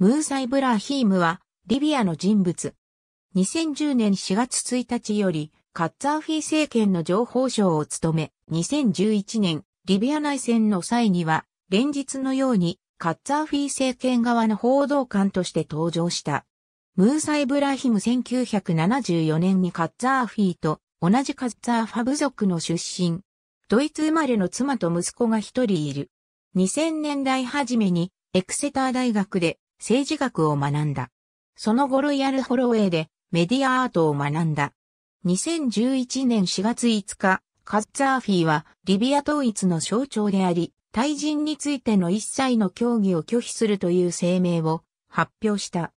ムーサイ・ブラヒームは、リビアの人物。2010年4月1日より、カッツァーフィー政権の情報省を務め、2011年、リビア内戦の際には、連日のように、カッツァーフィー政権側の報道官として登場した。ムーサ・イブラヒム1974年にカッツァーフィーと同じカッツァーファ部族の出身。ドイツ生まれの妻と息子が一人いる。2000年代初めにエクセター大学で政治学を学んだ。その後ロイヤルホロウェイでメディアアートを学んだ。2011年4月5日、カッツァーフィーはリビア統一の象徴であり、対人についての一切の協議を拒否するという声明を発表した。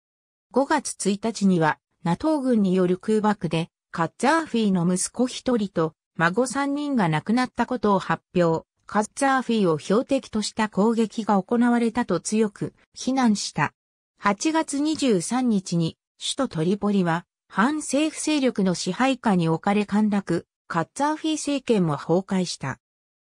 5月1日には NATO 軍による空爆でカッツァーフィーの息子1人と孫3人が亡くなったことを発表。カッツァーフィーを標的とした攻撃が行われたと強く非難した。8月23日に首都トリポリは反政府勢力の支配下に置かれ陥落、カッツァーフィー政権も崩壊した。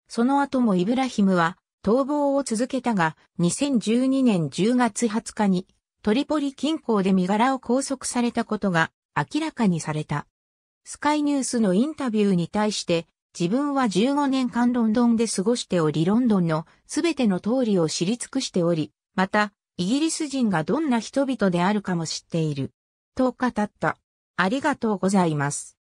その後もイブラヒムは逃亡を続けたが、2012年10月20日にトリポリ近郊で身柄を拘束されたことが明らかにされた。スカイニュースのインタビューに対して、自分は15年間ロンドンで過ごしており、ロンドンのすべての通りを知り尽くしており、また、イギリス人がどんな人々であるかも知っている。と語った。ありがとうございます。